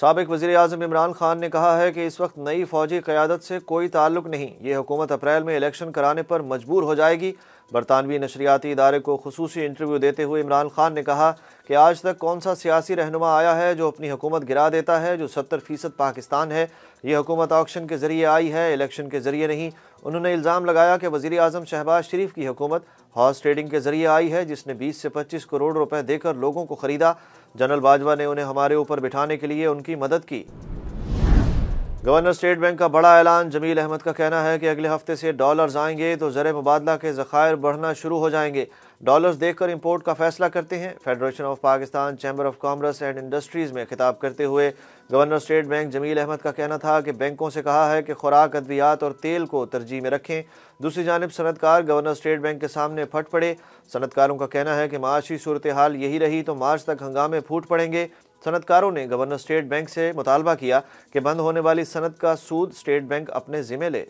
सबक वज़ी अजम इमरान खान ने कहा है कि इस वक्त नई फौजी क़्यादत से कोई ताल्लुक नहीं ये हुकूमत अप्रैल में इलेक्शन कराने पर मजबूर हो जाएगी बरतानवी नशरियाती इदारे को खसूस इंटरव्यू देते हुए इमरान खान ने कहा कि आज तक कौन सा सियासी रहनुमा आया है जो अपनी हुकूमत गिरा देता है जो सत्तर फ़ीसद पाकिस्तान है ये हुकूमत ऑक्शन के ज़रिए आई है इलेक्शन के ज़रिए नहीं उन्होंने इल्ज़ाम लगाया कि वज़ी अजम शहबाज शरीफ की हुकूमत हॉर्स ट्रेडिंग के ज़रिए आई है जिसने बीस से पच्चीस करोड़ रुपये देकर लोगों को ख़रीदा जनरल बाजवा ने उन्हें हमारे ऊपर बिठाने के लिए उनकी मदद की गवर्नर स्टेट बैंक का बड़ा ऐलान जमील अहमद का कहना है कि अगले हफ्ते से डॉलर्स आएंगे तो ज़र मुबादला के ज़खायर बढ़ना शुरू हो जाएंगे डॉलर्स देखकर इंपोर्ट का फैसला करते हैं federation of Pakistan chamber of commerce and industries में खिताब करते हुए governor State Bank Jameel Ahmad का कहना था कि बैंकों से कहा है कि खुराक अद्वियात और तेल को तरजीह में रखें दूसरी जानब सनतकार गवर्नर स्टेट बैंक के सामने फट पड़े सनतकारों का कहना है कि माशी सूरत हाल यही रही तो मार्च तक हंगामे फूट पड़ेंगे सनतकारों ने गवर्नर स्टेट बैंक से मुतालबा किया कि बंद होने वाली सनत का सूद स्टेट बैंक अपने जिम्मे ले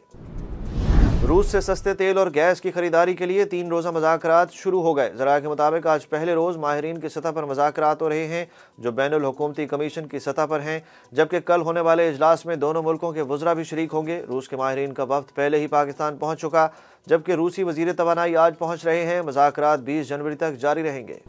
रूस से सस्ते तेल और गैस की खरीदारी के लिए तीन रोज़ा मजाकर शुरू हो गए जरा के मुताबिक आज पहले रोज़ माहरीन की सतह पर मजाकर हो रहे हैं जो बैन अकूमती कमीशन की सतह पर हैं जबकि कल होने वाले इजलास में दोनों मुल्कों के वज्रा भी शरीक होंगे रूस के माहरीन का वक्त पहले ही पाकिस्तान पहुँच चुका जबकि रूसी वजीर तोानाई आज पहुँच रहे हैं मजाकर बीस जनवरी तक जारी रहेंगे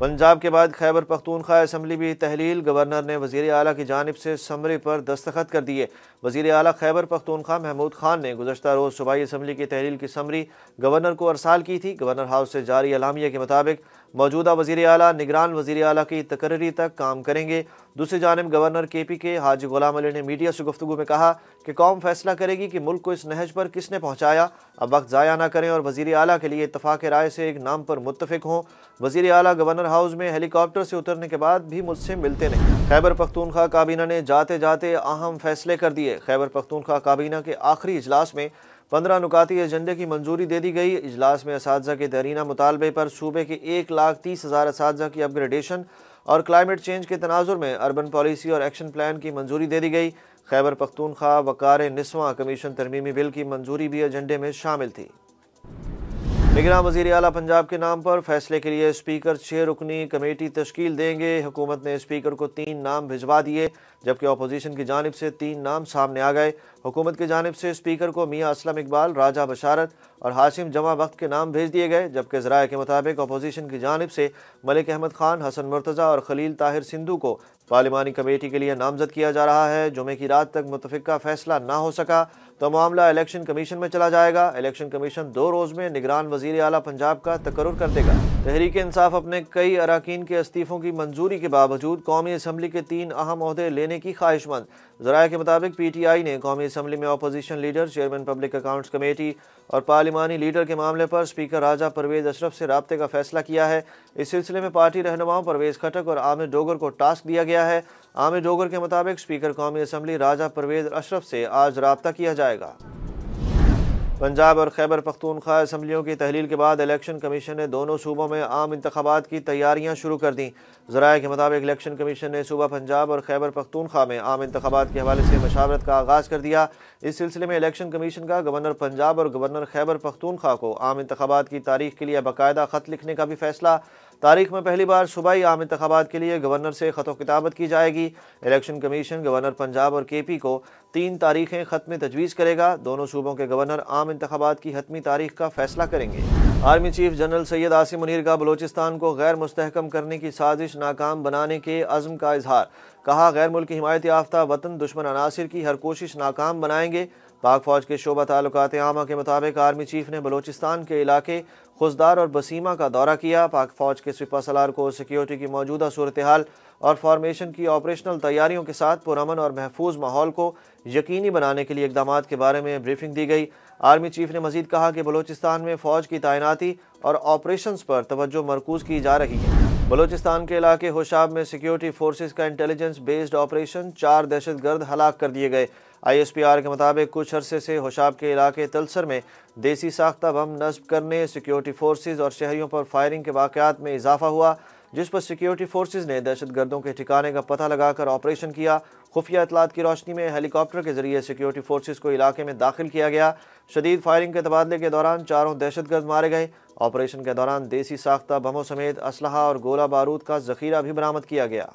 पंजाब के बाद खैबर पख्तूनखा असम्बली भी तहलील गवर्नर ने वजीर अली की जानब से समरे पर दस्तखत कर दिए वजीर अली खैबर पख्तूनखा महमूद खान ने गुजशत रोज़ सूबाई असम्बली की तहलील की समरी गवर्नर को अरसाल की थी गवर्नर हाउस से जारी अलामिया के मुताबिक मौजूदा वजीर अली निगरान वजीर अली की तकर्री तक काम करेंगे दूसरी जानब गवर्नर के पी के हाजी गुलाम अली ने मीडिया से गुफ्तु में कहा कि कौम फैसला करेगी कि मुल्क को इस नहज पर किसने पहुँचाया अब वक्त ज़ाया ना करें और वजी अली के लिए इतफाक़ राय से एक नाम पर मुतफिक हों वजी अली गवर्नर हाउस में हेलीकॉप्टर से उतरने के बाद भी मुझसे मिलते नहीं खैबर पख्तूनखा काबीना ने जाते जाते अहम फैसले कर दिए खैबर पख्तूनखा काबीना के आखिरी इजलास में पंद्रह नुकाती एजेंडे की मंजूरी दे दी गई इजलास में इस के तहरीना मुतालबे पर सूबे के एक लाख तीस हज़ार इस की अपग्रेडेशन और क्लाइमेट चेंज के तनाजुर में अर्बन पॉलिसी और एक्शन प्लान की मंजूरी दे दी गई खैबर पख्तूनख्वा वकार नस्वा कमीशन तरमीमी बिल की मंजूरी भी एजेंडे में शामिल थी निगरान वजीर अला पंजाब के नाम पर फैसले के लिए स्पीकर छः रुकनी कमेटी तश्कील देंगे हुकूमत ने स्पीकर को तीन नाम भिजवा दिए जबकि अपोजिशन की जानब से तीन नाम सामने आ गए हुकूमत की जानब से स्पीकर को मियाँ असलम इकबाल राजा बशारत और हाशिम जमा वक्त के नाम भेज दिए गए जबकि ज़रा के मुताबिक अपोजिशन की जानब से मलिक अहमद खान हसन मुर्तज़ा और खलील ताहिर सिंधु को पार्लिमानी कमेटी के लिए नामजद किया जा रहा है जुमे की रात तक का फैसला ना हो सका तो मामला इलेक्शन कमीशन में चला जाएगा इलेक्शन कमीशन दो रोज़ में निगरान वजीर अला पंजाब का तकर कर देगा तहरीक इंसाफ अपने कई अरकान के इस्तीफ़ों की मंजूरी के बावजूद कौमी असम्बली के तीन अहम अहदे लेने की ख्वाहिशमंद जराये के मुताबिक पी टी आई ने कौमी असम्बली में opposition leader chairman public accounts committee और पार्लिमानी लीडर के मामले पर स्पीकर राजा परवेज अशरफ से रबते का फैसला किया है इस सिलसिले में पार्टी रहनुमाओं परवेज खटक और आमिर डोगर को टास्क दिया गया है आमिर डोगर के मुताबिक स्पीकर कौमी असम्बली राजा परवेज अशरफ से आज रबता किया जाएगा पंजाब और खैबर पख्तूनख्वा असम्बलियों की तहलील के बाद इलेक्शन कमीशन ने दोनों सूबों में आम इंतबात की तैयारियां शुरू कर दी जरा के मुताबिक इलेक्शन कमीशन ने सूबा पंजाब और खैबर पख्तूनख्वा में आम इंतबात के हवाले से मशावरत का आगाज़ कर दिया इस सिलसिले में इलेक्शन कमीशन का गवर्नर पंजाब और गवर्नर खैबर पख्तूनख्वा को आम इंतबात की तारीख के लिए बाकायदा खत लिखने का भी फैसला तारीख में पहली बार सूबाई आम इंतबात के लिए गवर्नर से ख़त किताबत की जाएगी इलेक्शन कमीशन गवर्नर पंजाब और के पी को तीन तारीखें ख़त में तजवीज़ करेगा दोनों सूबों के गवर्नर आम इंतबात की हतमी तारीख का फैसला करेंगे army chief general Syed Asim Munir का बलोचिस्तान को गैर मुस्तहकम करने की साजिश नाकाम बनाने के अज़म का इजहार कहा गैर मुल्की हिमायत याफ्ता वतन दुश्मन अनासर की हर कोशिश नाकाम बनाएंगे पाक फौज के शोबा ताल्लुकात आमा के मुताबिक आर्मी चीफ ने बलोचिस्तान के इलाके खुशदार और बसीमा का दौरा किया पाक फौज के सिपा सलार को सिक्योरिटी की मौजूदा सूरत हाल और फॉर्मेशन की ऑपरेशनल तैयारियों के साथ पुरमन और महफूज माहौल को यकीनी बनाने के लिए इकदाम के बारे में ब्रीफिंग दी गई आर्मी चीफ ने मजीद कहा कि बलोचिस्तान में फौज की तैनाती और ऑपरेशन पर तोज्जो मरकूज की जा रही है बलोचिस्तान के इलाके होशाब में सिक्योरिटी फोर्सेज का इंटेलिजेंस बेस्ड ऑपरेशन चार दहशत गर्द हलाक कर दिए गए आईएसपीआर के मुताबिक कुछ अरसे से होशाब के इलाके तलसर में देसी साख्ता बम नस्ब करने सिक्योरिटी फोर्सेज और शहरीों पर फायरिंग के वाकत में इजाफा हुआ जिस पर सिक्योरिटी फोर्सेज ने दहशत गर्दों के ठिकाने का पता लगाकर ऑपरेशन किया खुफिया इतलात की रोशनी में हेलीकॉप्टर के जरिए सिक्योरिटी फोर्सेज को इलाके में दाखिल किया गया शदीद फायरिंग के तबादले के दौरान चारों दहशत गर्द मारे गए ऑपरेशन के दौरान देसी साख्ता बमों समेत असलहा और गोला बारूद का जखीरा भी बरामद किया गया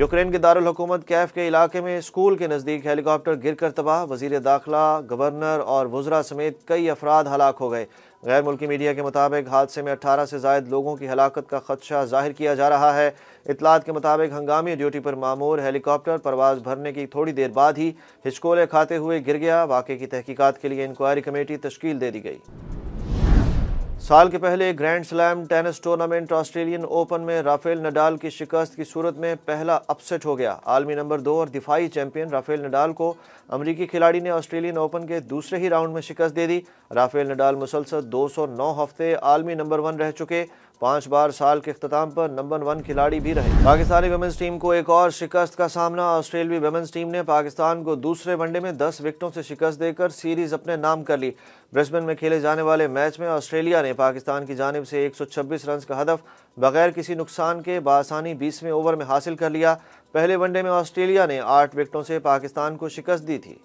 यूक्रेन के दारकूमत कैफ के इलाके में स्कूल के नज़दीक हेलीकॉप्टर गिर कर तबाह वजीर दाखिला गवर्नर और वज्रा समेत कई अफराद हलाक हो गए गैर मुल्की मीडिया के मुताबिक हादसे में अट्ठारह से जायद लोगों की हलाकत का खदशा जाहिर किया जा रहा है इतलात के मुताबिक हंगामी ड्यूटी पर मामूर हेलीकॉप्टर परवाज भरने की थोड़ी देर बाद ही हिचकोले खाते हुए गिर गया वाकई की तहकीकत के लिए इंक्वायरी कमेटी तश्कील दे दी गई साल के पहले grand slam tennis tournament Australian Open में राफेल नडाल की शिकस्त की सूरत में पहला अपसेट हो गया आलमी नंबर दो और दिफाई चैंपियन राफेल नडाल को अमरीकी खिलाड़ी ने ऑस्ट्रेलियन ओपन के दूसरे ही राउंड में शिकस्त दे दी राफेल नडाल मुसलसल 209 हफ्ते आलमी नंबर वन रह चुके पांच बार साल के अख्ताम पर नंबर वन खिलाड़ी भी रहे पाकिस्तानी वेमेंस टीम को एक और शिकस्त का सामना ऑस्ट्रेलवी वेमेंस टीम ने पाकिस्तान को दूसरे वनडे में दस विकेटों से शिकस्त देकर सीरीज अपने नाम कर ली ब्रिस्बेन में खेले जाने वाले मैच में ऑस्ट्रेलिया ने पाकिस्तान की जानब से एक रन का हदफ बगैर किसी नुकसान के बासानी बीसवें ओवर में हासिल कर लिया पहले वनडे में ऑस्ट्रेलिया ने आठ विकेटों से पाकिस्तान को शिकस्त दी थी